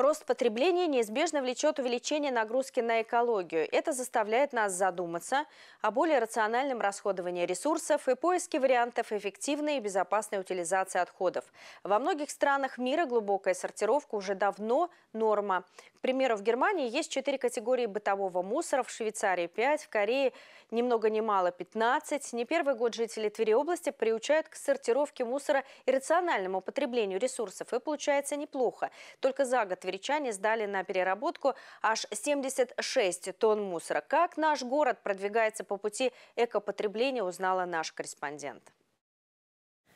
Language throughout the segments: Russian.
Рост потребления неизбежно влечет увеличение нагрузки на экологию. Это заставляет нас задуматься о более рациональном расходовании ресурсов и поиске вариантов эффективной и безопасной утилизации отходов. Во многих странах мира глубокая сортировка уже давно норма. К примеру, в Германии есть четыре категории бытового мусора, в Швейцарии 5, в Корее ни много ни мало 15. Не первый год жители Твери области приучают к сортировке мусора и рациональному потреблению ресурсов. И получается неплохо. Только за год тверичане сдали на переработку аж 76 тонн мусора. Как наш город продвигается по пути экопотребления, узнала наш корреспондент.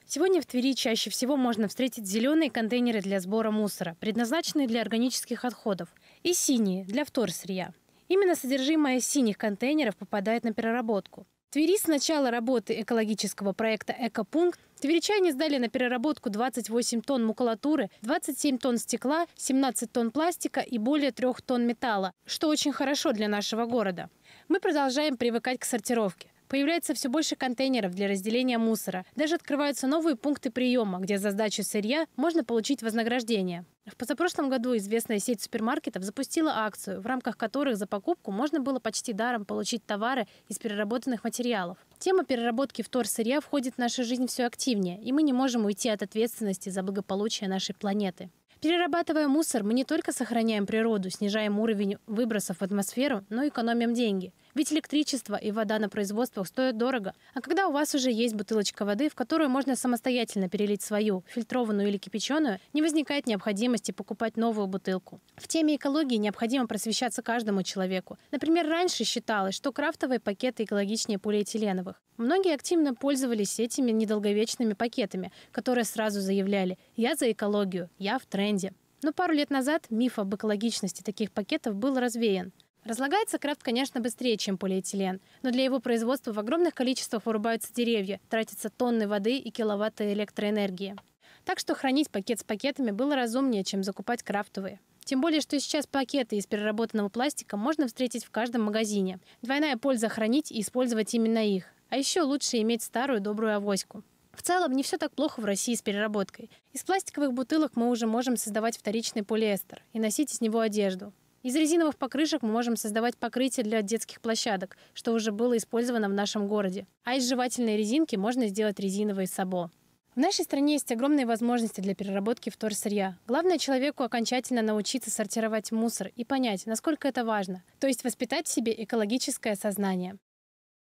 Сегодня в Твери чаще всего можно встретить зеленые контейнеры для сбора мусора, предназначенные для органических отходов, и синие – для вторсырья. Именно содержимое синих контейнеров попадает на переработку. Твери с начала работы экологического проекта «Экопункт» Тверичане сдали на переработку 28 тонн макулатуры, 27 тонн стекла, 17 тонн пластика и более 3 тонн металла, что очень хорошо для нашего города. Мы продолжаем привыкать к сортировке. Появляется все больше контейнеров для разделения мусора. Даже открываются новые пункты приема, где за сдачу сырья можно получить вознаграждение. В позапрошлом году известная сеть супермаркетов запустила акцию, в рамках которых за покупку можно было почти даром получить товары из переработанных материалов. Тема переработки вторсырья входит в нашу жизнь все активнее, и мы не можем уйти от ответственности за благополучие нашей планеты. Перерабатывая мусор, мы не только сохраняем природу, снижаем уровень выбросов в атмосферу, но и экономим деньги. Ведь электричество и вода на производствах стоят дорого. А когда у вас уже есть бутылочка воды, в которую можно самостоятельно перелить свою, фильтрованную или кипяченую, не возникает необходимости покупать новую бутылку. В теме экологии необходимо просвещаться каждому человеку. Например, раньше считалось, что крафтовые пакеты экологичнее полиэтиленовых. Многие активно пользовались этими недолговечными пакетами, которые сразу заявляли «я за экологию», «я в тренде». Но пару лет назад миф об экологичности таких пакетов был развеян. Разлагается крафт, конечно, быстрее, чем полиэтилен, но для его производства в огромных количествах вырубаются деревья, тратятся тонны воды и киловатты электроэнергии. Так что хранить пакет с пакетами было разумнее, чем закупать крафтовые. Тем более, что сейчас пакеты из переработанного пластика можно встретить в каждом магазине. Двойная польза хранить и использовать именно их. А еще лучше иметь старую добрую авоську. В целом, не все так плохо в России с переработкой. Из пластиковых бутылок мы уже можем создавать вторичный полиэстер и носить из него одежду. Из резиновых покрышек мы можем создавать покрытие для детских площадок, что уже было использовано в нашем городе. А из жевательной резинки можно сделать резиновые сабо. В нашей стране есть огромные возможности для переработки вторсырья. Главное человеку окончательно научиться сортировать мусор и понять, насколько это важно, то есть воспитать в себе экологическое сознание.